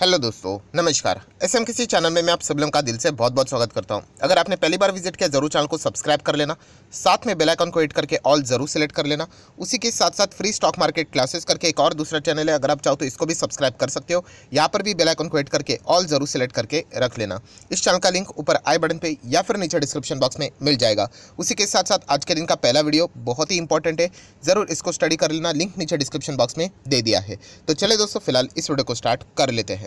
hello दोस्तों नमस्कार S M किसी चैनल में मैं आप सब लोगों का दिल से बहुत बहुत स्वागत करता हूं अगर आपने पहली बार विजिट किया जरूर चैनल को सब्सक्राइब कर लेना साथ में बेल आइकन को हिट करके ऑल जरूर सेलेक्ट कर लेना उसी के साथ साथ फ्री स्टॉक मार्केट क्लासेस करके एक और दूसरा चैनल है अगर आप चाहो तो इसको भी सब्सक्राइब कर सकते हो यहाँ पर भी बेलाइकन को हिट करके ऑल जरूर सेलेक्ट करके रख लेना इस चैनल का लिंक ऊपर आई बटन पर या फिर नीचे डिस्क्रिप्शन बॉक्स में मिल जाएगा उसी के साथ साथ आज के दिन का पहला वीडियो बहुत ही इंपॉर्टेंट है जरूर इसको स्टडी कर लेना लिंक नीचे डिस्क्रिप्शन बॉक्स में दे दिया है तो चले दोस्तों फिलहाल इस वीडियो को स्टार्ट कर लेते हैं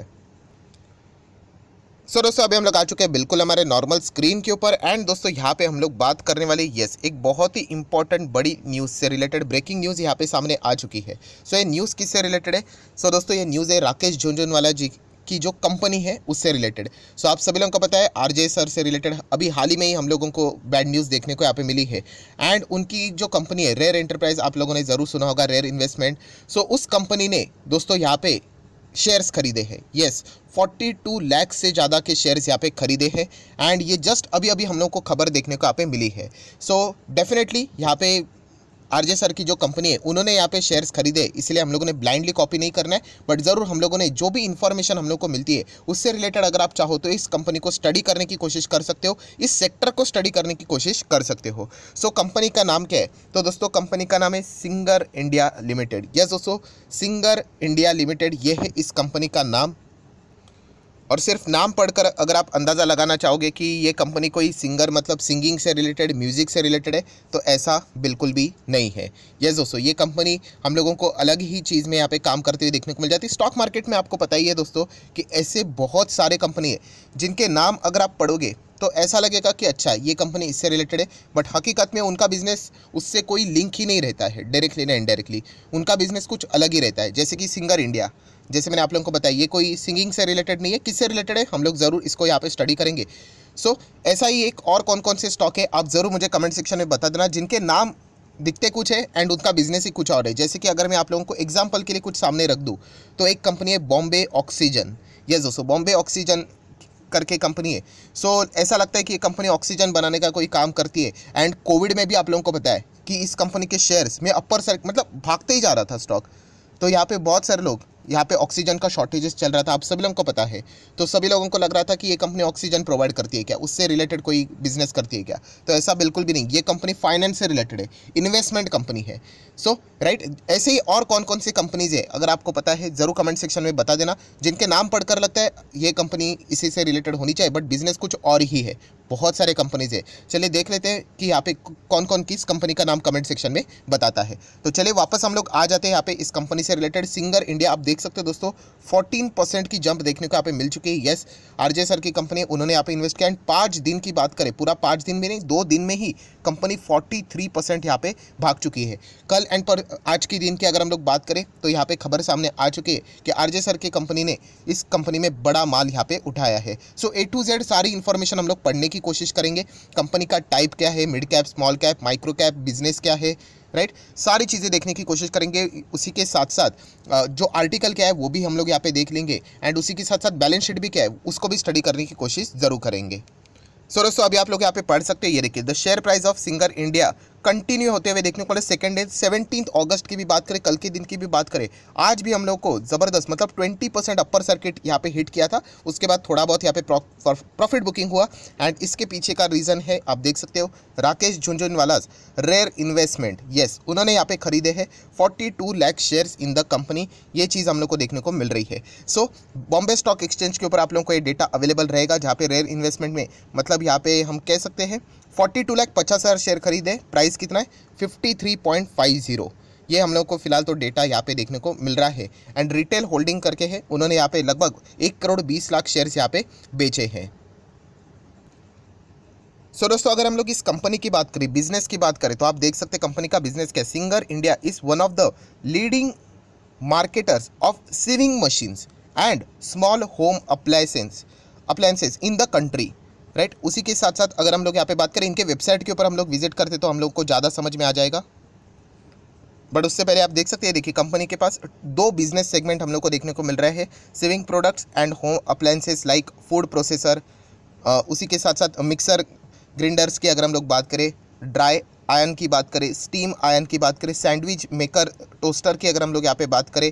सो so, दोस्तों अभी हम लोग आ चुके हैं बिल्कुल हमारे नॉर्मल स्क्रीन के ऊपर एंड दोस्तों यहाँ पे हम लोग बात करने वाले यस एक बहुत ही इंपॉर्टेंट बड़ी न्यूज़ से रिलेटेड ब्रेकिंग न्यूज़ यहाँ पे सामने आ चुकी है सो so, ये न्यूज़ किससे रिलेटेड है सो so, दोस्तों ये न्यूज़ है राकेश झुंझुनवाला जी की जो कंपनी है उससे रिलेटेड सो so, आप सभी लोगों को पता है आरजे सर से रिलेटेड अभी हाल ही में ही हम लोगों को बैड न्यूज़ देखने को यहाँ पे मिली है एंड उनकी जो कंपनी है रेयर एंटरप्राइज आप लोगों ने ज़रूर सुना होगा रेयर इन्वेस्टमेंट सो so, उस कंपनी ने दोस्तों यहाँ पे शेयर्स खरीदे हैं यस 42 लाख से ज़्यादा के शेयर्स यहाँ पे खरीदे हैं एंड ये जस्ट अभी अभी हम लोग को खबर देखने को यहाँ पे मिली है सो डेफिनेटली यहाँ पे आरजे सर की जो कंपनी है उन्होंने यहाँ पे शेयर्स खरीदे इसलिए हम लोगों ने ब्लाइंडली कॉपी नहीं करना है बट ज़रूर हम लोगों ने जो भी इन्फॉर्मेशन हम लोग को मिलती है उससे रिलेटेड अगर आप चाहो तो इस कंपनी को स्टडी करने की कोशिश कर सकते हो इस सेक्टर को स्टडी करने की कोशिश कर सकते हो सो so, कंपनी का नाम क्या है तो दोस्तों कंपनी का नाम है सिंगर इंडिया लिमिटेड यस दोस्तों सिंगर इंडिया लिमिटेड ये है इस कंपनी का नाम और सिर्फ नाम पढ़कर अगर आप अंदाज़ा लगाना चाहोगे कि ये कंपनी कोई सिंगर मतलब सिंगिंग से रिलेटेड म्यूज़िक से रिलेटेड है तो ऐसा बिल्कुल भी नहीं है यस दोस्तों ये कंपनी हम लोगों को अलग ही चीज़ में यहाँ पे काम करते हुए देखने को मिल जाती है स्टॉक मार्केट में आपको पता ही है दोस्तों कि ऐसे बहुत सारे कंपनी है जिनके नाम अगर आप पढ़ोगे तो ऐसा लगेगा कि अच्छा ये कंपनी इससे रिलेटेड है बट हकीकत में उनका बिजनेस उससे कोई लिंक ही नहीं रहता है डायरेक्टली ना इनडायरेक्टली उनका बिजनेस कुछ अलग ही रहता है जैसे कि सिंगर इंडिया जैसे मैंने आप लोगों को बताया ये कोई सिंगिंग से रिलेटेड नहीं है किससे रिलेटेड है हम लोग ज़रूर इसको यहाँ पे स्टडी करेंगे सो so, ऐसा ही एक और कौन कौन से स्टॉक है आप ज़रूर मुझे कमेंट सेक्शन में बता देना जिनके नाम दिखते कुछ है एंड उनका बिजनेस ही कुछ और है जैसे कि अगर मैं आप लोगों को एग्जाम्पल के लिए कुछ सामने रख दूँ तो एक कंपनी है बॉम्बे ऑक्सीजन यस दोस्तों बॉम्बे ऑक्सीजन करके कंपनी है सो so, ऐसा लगता है कि ये कंपनी ऑक्सीजन बनाने का कोई काम करती है एंड कोविड में भी आप लोगों को पता है कि इस कंपनी के शेयर्स में अपर सर मतलब भागते ही जा रहा था स्टॉक तो यहाँ पे बहुत सारे लोग यहाँ पे ऑक्सीजन का शॉर्टेजेस चल रहा था आप सभी लोगों को पता है तो सभी लोगों को लग रहा था कि ये कंपनी ऑक्सीजन प्रोवाइड करती है क्या उससे रिलेटेड कोई बिजनेस करती है क्या तो ऐसा बिल्कुल भी नहीं ये कंपनी फाइनेंस से रिलेटेड है इन्वेस्टमेंट कंपनी है सो so, राइट right, ऐसे ही और कौन कौन सी कंपनीज है अगर आपको पता है ज़रूर कमेंट सेक्शन में बता देना जिनके नाम पढ़कर लगता है ये कंपनी इसी से रिलेटेड होनी चाहिए बट बिजनेस कुछ और ही है बहुत सारे कंपनीज है चलिए देख लेते हैं कि यहाँ पे कौन कौन किस कंपनी का नाम कमेंट सेक्शन में बताता है तो चलिए वापस हम लोग आ जाते हैं यहाँ पे इस कंपनी से रिलेटेड सिंगर इंडिया आप देख देख सकते हो दोस्तों 14 परसेंट की जंप देखने को यहाँ पे मिल चुकी है येस आरजे सर की कंपनी उन्होंने यहाँ पे इन्वेस्ट किया एंड पाँच दिन की बात करें पूरा पाँच दिन में नहीं दो दिन में ही कंपनी फोर्टी थ्री परसेंट यहाँ पे भाग चुकी है कल एंड पर आज के दिन की अगर हम लोग बात करें तो यहाँ पे खबर सामने आ चुकी है कि आर सर की कंपनी ने इस कंपनी में बड़ा माल यहाँ पे उठाया है सो ए टू जेड सारी इन्फॉर्मेशन हम लोग पढ़ने की कोशिश करेंगे कंपनी का टाइप क्या है mid cap small cap micro cap business क्या है राइट सारी चीज़ें देखने की कोशिश करेंगे उसी के साथ साथ जो आर्टिकल क्या है वो भी हम लोग यहाँ पे देख लेंगे एंड उसी के साथ साथ बैलेंस शीट भी क्या है उसको भी स्टडी करने की कोशिश ज़रूर करेंगे सो so, दोस्तों अभी आप लोग यहाँ पे पढ़ सकते हैं ये देखिए the share price of Singer India continue होते हुए देखने को मिले सेकेंड डे सेवेंटीन अगस्त की भी बात करें कल के दिन की भी बात करें आज भी हम लोग को ज़बरदस्त मतलब ट्वेंटी परसेंट अपर सर्किट यहाँ पे हिट किया था उसके बाद थोड़ा बहुत यहाँ पे प्रॉफिट बुकिंग हुआ एंड इसके पीछे का रीज़न है आप देख सकते हो Rakesh Jhunjhunwala's rare investment yes उन्होंने यहाँ पे खरीदे हैं forty two lakh shares in the company ये चीज़ हम लोग को देखने को मिल रही है सो बॉम्बे स्टॉक एक्सचेंज के ऊपर आप लोगों को ये डेटा अवेलेबल रहेगा जहाँ पे रेयर इन्वेस्टमेंट में मतलब यहाँ पे हम कह सकते हैं फोर्टी टू लाख पचास हज़ार शेयर खरीदे प्राइस कितना है fifty three point five zero ये हम लोग को फिलहाल तो डेटा यहाँ पे देखने को मिल रहा है एंड रिटेल होल्डिंग करके है उन्होंने यहाँ पे लगभग एक करोड़ बीस लाख शेयर्स यहाँ पे बेचे हैं सो so, दोस्तों अगर हम लोग इस कंपनी की बात करें बिजनेस की बात करें तो आप देख सकते हैं कंपनी का बिजनेस क्या Singer India is one of the leading marketers of sewing machines and small home appliances appliances in the country right उसी के साथ साथ अगर हम लोग यहाँ पे बात करें इनके वेबसाइट के ऊपर हम लोग विजिट करते तो हम लोग को ज़्यादा समझ में आ जाएगा बट उससे पहले आप देख सकते हैं देखिए कंपनी के पास दो बिजनेस सेगमेंट हम लोग को देखने को मिल रहे हैं sewing products and home appliances like food processor उसी के साथ साथ मिक्सर ग्रिंडर्स की अगर हम लोग बात करें ड्राई आयन की बात करें स्टीम आयन की बात करें सैंडविच मेकर टोस्टर की अगर हम लोग यहाँ पे बात करें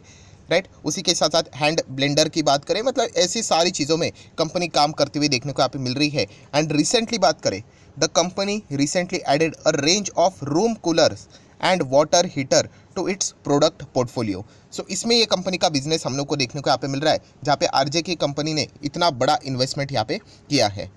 राइट उसी के साथ साथ हैंड ब्लेंडर की बात करें मतलब ऐसी सारी चीज़ों में कंपनी काम करती हुई देखने को यहाँ पे मिल रही है एंड रिसेंटली बात करें the company recently added a range of room coolers and water heater to its product portfolio so इसमें ये कंपनी का बिजनेस हम लोग को देखने को यहाँ पे मिल रहा है जहाँ पे आरजे की कंपनी ने इतना बड़ा इन्वेस्टमेंट यहाँ पे किया है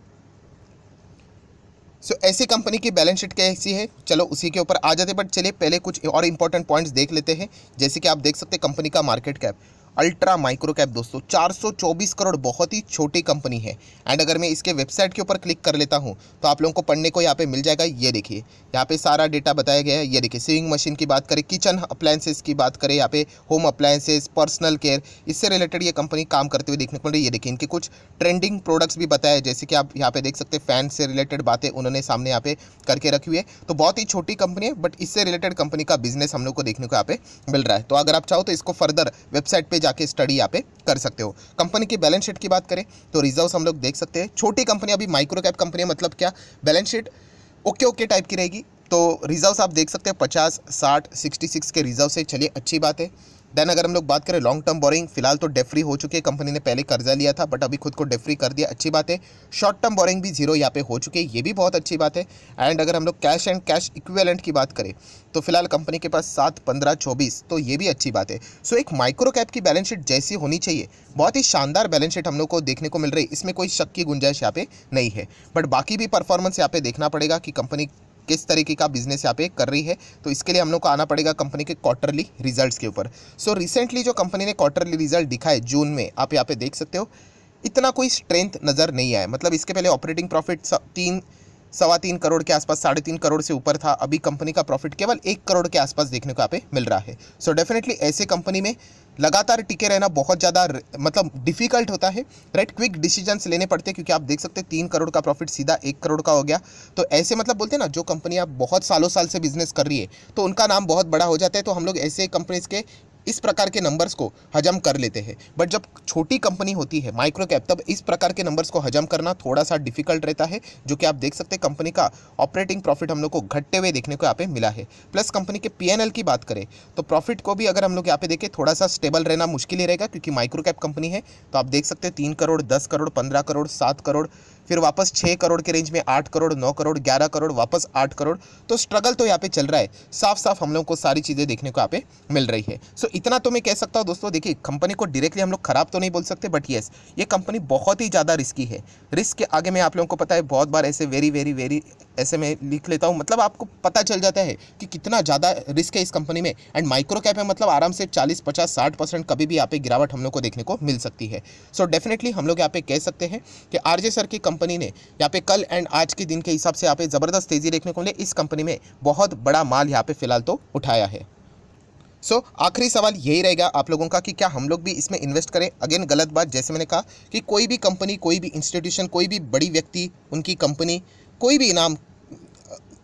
सो so, ऐसी कंपनी की बैलेंस शीट कैसी है चलो उसी के ऊपर आ जाते बट चलिए पहले कुछ और इंपॉर्टेंट पॉइंट्स देख लेते हैं जैसे कि आप देख सकते हैं कंपनी का market cap ultra micro cap दोस्तों 424 करोड़ बहुत ही छोटी कंपनी है एंड अगर मैं इसके वेबसाइट के ऊपर क्लिक कर लेता हूँ तो आप लोगों को पढ़ने को यहाँ पे मिल जाएगा ये देखिए यहाँ पे सारा डेटा बताया गया है ये देखिए सीविंग मशीन की बात करें किचन अप्लायंसेज की बात करें यहाँ पे होम अप्लायंसेज पर्सनल केयर इससे रिलेटेड ये कंपनी काम करते हुए देखने को मिल रही है ये देखिए इनके कुछ ट्रेंडिंग प्रोडक्ट्स भी बताए जैसे कि आप यहाँ पे देख सकते हैं फैन से रिलेटेड बातें उन्होंने सामने यहाँ पे करके रखी हुई है तो बहुत ही छोटी कंपनी है बट इससे रिलेटेड कंपनी का बिजनेस हम लोग को देखने को यहाँ पे मिल रहा है तो अगर आप चाहो तो इसको फर्दर वेबसाइट पर जाके स्टडी यहाँ पे कर सकते हो कंपनी की बैलेंस शीट की बात करें तो रिजर्व हम लोग देख सकते हैं छोटी कंपनी अभी माइक्रो कैप कंपनी मतलब क्या balance sheet okay okay type की रहेगी तो रिजर्व आप देख सकते हैं पचास साठ सिक्सटी सिक्स के रिजर्व से चलिए अच्छी बात है देन अगर हम लोग बात करें लॉन्ग टर्म बोरिंग फिलहाल तो डेफ्री हो चुकी है कंपनी ने पहले कर्जा लिया था बट अभी खुद को डेफ्री कर दिया अच्छी बात है शॉर्ट टर्म बोरिंग भी जीरो यहाँ पे हो चुकी है ये भी बहुत अच्छी बात है एंड अगर हम लोग कैश एंड कैश इक्विवेलेंट की बात करें तो फिलहाल कंपनी के पास सात पंद्रह चौबीस तो ये भी अच्छी बात है सो एक माइक्रो कैप की बैलेंस शीट जैसी होनी चाहिए बहुत ही शानदार बैलेंस शीट हम लोग को देखने को मिल रही है इसमें कोई शक की गुंजाइश यहाँ पे नहीं है बट बाकी भी परफॉर्मेंस यहाँ पे देखना पड़ेगा कि कंपनी किस तरीके का बिजनेस यहाँ पे कर रही है तो इसके लिए हम लोग को आना पड़ेगा कंपनी के क्वार्टरली रिजल्ट्स के ऊपर सो रिसेंटली जो कंपनी ने क्वार्टरली रिजल्ट दिखाए जून में आप यहाँ पे देख सकते हो इतना कोई स्ट्रेंथ नज़र नहीं आया मतलब इसके पहले ऑपरेटिंग प्रॉफिट तीन सवा तीन करोड़ के आसपास साढ़े तीन करोड़ से ऊपर था अभी कंपनी का प्रॉफिट केवल एक करोड़ के आसपास देखने को यहाँ पे मिल रहा है सो so डेफिनेटली ऐसे कंपनी में लगातार टिके रहना बहुत ज़्यादा मतलब डिफिकल्ट होता है राइट क्विक डिसीजंस लेने पड़ते हैं क्योंकि आप देख सकते हैं तीन करोड़ का प्रॉफिट सीधा एक करोड़ का हो गया तो ऐसे मतलब बोलते हैं ना जो कंपनी आप बहुत सालों साल से बिजनेस कर रही है तो उनका नाम बहुत बड़ा हो जाता है तो हम लोग ऐसे कंपनीज के इस प्रकार के नंबर्स को हजम कर लेते हैं बट जब छोटी कंपनी होती है माइक्रो कैप तब इस प्रकार के नंबर्स को हजम करना थोड़ा सा डिफिकल्ट रहता है जो कि आप देख सकते हैं कंपनी का ऑपरेटिंग प्रॉफिट हम लोग को घटते हुए देखने को यहाँ पे मिला है प्लस कंपनी के पी की बात करें तो प्रॉफिट को भी अगर हम लोग यहाँ पे देखें थोड़ा सा स्टेबल रहना मुश्किल ही रहेगा क्योंकि माइक्रो कैप कंपनी है तो आप देख सकते हैं तीन करोड़ दस करोड़ पंद्रह करोड़ सात करोड़ फिर वापस छः करोड़ के रेंज में आठ करोड़ नौ करोड़ ग्यारह करोड़ वापस आठ करोड़ तो स्ट्रगल तो यहाँ पे चल रहा है साफ साफ हम लोग को सारी चीज़ें देखने को यहाँ पे मिल रही है सो so, इतना तो मैं कह सकता हूँ दोस्तों देखिए कंपनी को डायरेक्टली हम लोग खराब तो नहीं बोल सकते बट येस ये कंपनी बहुत ही ज़्यादा रिस्की है रिस्क के आगे मैं आप लोगों को पता है बहुत बार ऐसे वेरी वेरी वेरी ऐसे मैं लिख लेता हूँ मतलब आपको पता चल जाता है कि कितना ज़्यादा रिस्क है इस कंपनी में एंड माइक्रो कैप है मतलब आराम से चालीस पचास साठ परसेंट कभी भी यहाँ पे गिरावट हम लोग को देखने को मिल सकती है सो so, डेफिनेटली हम लोग यहाँ पे कह सकते हैं कि आरजे सर की कंपनी कंपनी ने यहाँ पे कल एंड आज के दिन के हिसाब से यहाँ पे ज़बरदस्त तेज़ी देखने को मिले इस कंपनी में बहुत बड़ा माल यहाँ पे फिलहाल तो उठाया है सो so, आखिरी सवाल यही रहेगा आप लोगों का कि क्या हम लोग भी इसमें इन्वेस्ट करें अगेन गलत बात जैसे मैंने कहा कि कोई भी कंपनी कोई भी इंस्टीट्यूशन कोई भी बड़ी व्यक्ति उनकी कंपनी कोई भी इनाम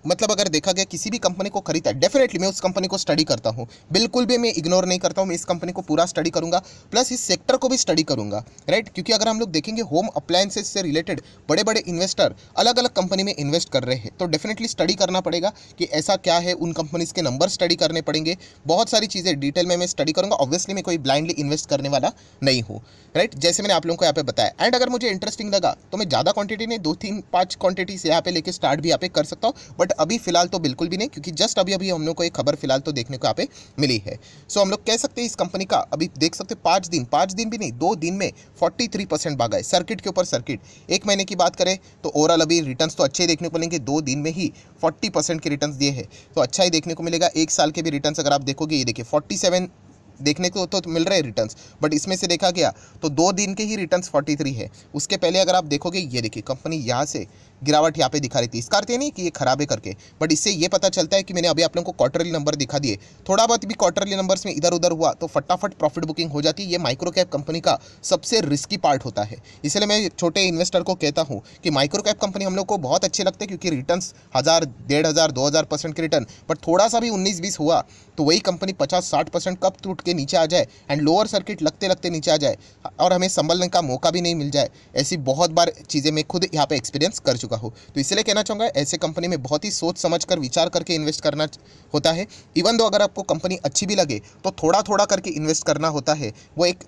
मतलब अगर देखा गया किसी भी कंपनी को खरीदा है डेफिनेटली मैं उस कंपनी को स्टडी करता हूँ बिल्कुल भी मैं इग्नोर नहीं करता हूँ मैं इस कंपनी को पूरा स्टडी करूँगा प्लस इस सेक्टर को भी स्टडी करूँगा राइट क्योंकि अगर हम लोग देखेंगे होम अप्लायंसेज से रिलेटेड बड़े बड़े इन्वेस्टर अलग अलग कंपनी में इन्वेस्ट कर रहे हैं तो डेफिनेटली स्टडी करना पड़ेगा कि ऐसा क्या है उन कंपनीज के नंबर स्टडी करने पड़ेंगे बहुत सारी चीज़ें डिटेल में मैं स्टडी करूँगा ऑब्वियसली मैं कोई ब्लाइंडली इन्वेस्ट करने वाला नहीं हूँ राइट जैसे मैंने आप लोगों को यहाँ पे बताया एंड अगर मुझे इंटरेस्टिंग लगा तो मैं ज़्यादा क्वांटिटी नहीं दो तीन पाँच क्वांटिटी से यहाँ पे लेके स्टार्ट भी यहाँ पे कर सकता हूँ बट अभी फिलहाल तो बिल्कुल भी नहीं क्योंकि जस्ट अभी अभी हम लोग को एक खबर फिलहाल तो देखने को यहाँ पे मिली है सो हम लोग कह सकते हैं इस कंपनी का अभी देख सकते हैं पाँच दिन पाँच दिन भी नहीं दो दिन में फोर्टी थ्री परसेंट भागा है सर्किट के ऊपर सर्किट एक महीने की बात करें तो ओवरऑल अभी रिटर्न तो अच्छे देखने को मिलेंगे दो दिन में ही फोर्टी परसेंट के रिटर्न दिए है तो अच्छा ही देखने को मिलेगा एक साल के भी रिटर्न अगर आप देखोगे ये देखिए फोर्टी सेवन देखने को तो मिल रहे हैं रिटर्न्स बट इसमें से देखा गया तो दो दिन के ही रिटर्न्स 43 है उसके पहले अगर आप देखोगे ये देखिए कंपनी यहाँ से गिरावट यहाँ पे दिखा रही थी इसका अर्थ ये नहीं कि ये खराब है करके बट इससे ये पता चलता है कि मैंने अभी आप लोगों को क्वार्टरली नंबर दिखा दिए थोड़ा बहुत भी क्वार्टरली नंबर्स में इधर उधर हुआ तो फटाफट प्रॉफिट बुकिंग हो जाती है ये माइक्रो कैप कंपनी का सबसे रिस्की पार्ट होता है इसलिए मैं छोटे इन्वेस्टर को कहता हूँ कि माइक्रो कैप कंपनी हम लोग को बहुत अच्छे लगते हैं क्योंकि रिटर्न हज़ार डेढ़ हज़ार दो हज़ार परसेंट के रिटर्न बट थोड़ा सा भी उन्नीस बीस हुआ तो वही कंपनी पचास साठ परसेंट कब टूट के नीचे आ जाए एंड लोअर सर्किट लगते लगते नीचे आ जाए और हमें संभलने का मौका भी नहीं मिल जाए ऐसी बहुत बार चीज़ें मैं खुद यहाँ पर एक्सपीरियंस कर चुका चुका हो तो इसलिए कहना चाहूँगा ऐसे कंपनी में बहुत ही सोच समझ कर विचार करके इन्वेस्ट करना होता है इवन दो अगर आपको कंपनी अच्छी भी लगे तो थोड़ा थोड़ा करके इन्वेस्ट करना होता है वो एक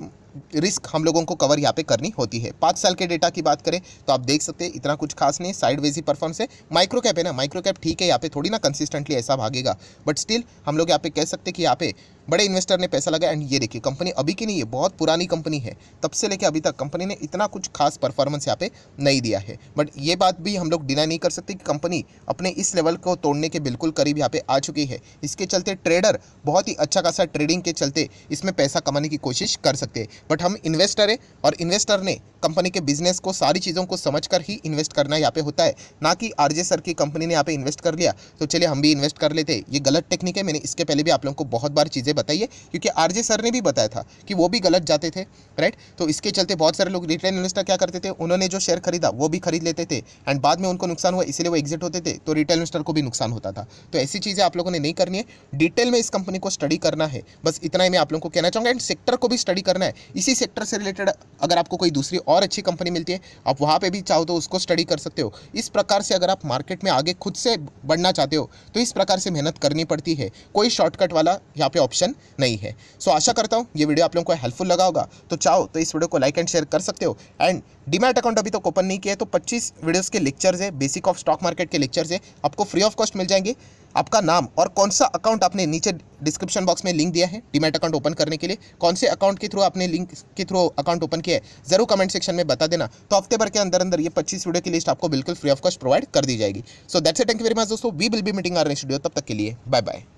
रिस्क हम लोगों को कवर यहाँ पे करनी होती है पाँच साल के डेटा की बात करें तो आप देख सकते हैं इतना कुछ खास नहीं साइड वेजी ही परफॉर्मेंस है माइक्रो कैप है ना माइक्रो कैप ठीक है यहाँ पे थोड़ी ना कंसिस्टेंटली ऐसा भागेगा बट स्टिल हम लोग यहाँ पे कह सकते हैं कि यहाँ पे बड़े इन्वेस्टर ने पैसा लगाया एंड ये देखिए कंपनी अभी की नहीं है बहुत पुरानी कंपनी है तब से लेकर अभी तक कंपनी ने इतना कुछ खास परफॉर्मेंस यहाँ पे नहीं दिया है बट ये बात भी हम लोग डिनाई नहीं कर सकते कि कंपनी अपने इस लेवल को तोड़ने के बिल्कुल करीब यहाँ पे आ चुकी है इसके चलते ट्रेडर बहुत ही अच्छा खासा ट्रेडिंग के चलते इसमें पैसा कमाने की कोशिश कर सकते हैं बट हम इन्वेस्टर हैं और इन्वेस्टर ने कंपनी के बिजनेस को सारी चीज़ों को समझकर ही इन्वेस्ट करना यहाँ पे होता है ना कि आरजे सर की कंपनी ने यहाँ पे इन्वेस्ट कर लिया तो चलिए हम भी इन्वेस्ट कर लेते ये गलत टेक्निक है मैंने इसके पहले भी आप लोगों को बहुत बार चीज़ें बताई है क्योंकि जे सर ने भी बताया था कि वो भी गलत जाते थे राइट तो इसके चलते बहुत सारे लोग रिटेल इन्वेस्टर क्या करते थे उन्होंने जो शेयर खरीदा वो भी खरीद लेते थे एंड बाद में उनको नुकसान हुआ इसलिए वो एग्जिट होते थे तो रिटेल इन्वेस्टर को भी नुकसान होता था तो ऐसी चीज़ें आप लोगों ने नहीं करनी है डिटेल में इस कंपनी को स्टडी करना है बस इतना ही मैं आप लोगों को कहना चाहूँगा एंड सेक्टर को भी स्टडी करना है इसी सेक्टर से रिलेटेड अगर आपको कोई दूसरी और अच्छी कंपनी मिलती है आप वहाँ पर भी चाहो तो उसको स्टडी कर सकते हो इस प्रकार से अगर आप मार्केट में आगे खुद से बढ़ना चाहते हो तो इस प्रकार से मेहनत करनी पड़ती है कोई शॉर्टकट वाला यहाँ पे ऑप्शन नहीं है सो आशा करता हूँ ये वीडियो आप लोगों को हेल्पफुल लगा होगा तो चाहो तो इस वीडियो को लाइक एंड शेयर कर सकते हो एंड डिमेट अकाउंट अभी तक तो ओपन नहीं किया है तो पच्चीस वीडियोज़ के लेक्चर्स है बेसिक ऑफ स्टॉक मार्केट के लेक्चर्स है आपको फ्री ऑफ कॉस्ट मिल जाएंगे आपका नाम और कौन सा अकाउंट आपने नीचे डिस्क्रिप्शन बॉक्स में लिंक दिया है डीमेट अकाउंट ओपन करने के लिए कौन से अकाउंट के थ्रू आपने लिंक के थ्रू अकाउंट ओपन किया है जरूर कमेंट सेक्शन में बता देना तो हफ्ते भर के अंदर अंदर ये पच्चीस वीडियो की लिस्ट आपको बिल्कुल फ्री ऑफ कॉस्ट प्रोवाइड कर दी जाएगी so that's a thank you very much दोस्तों we will be meeting our next video तब तक के लिए बाय बाय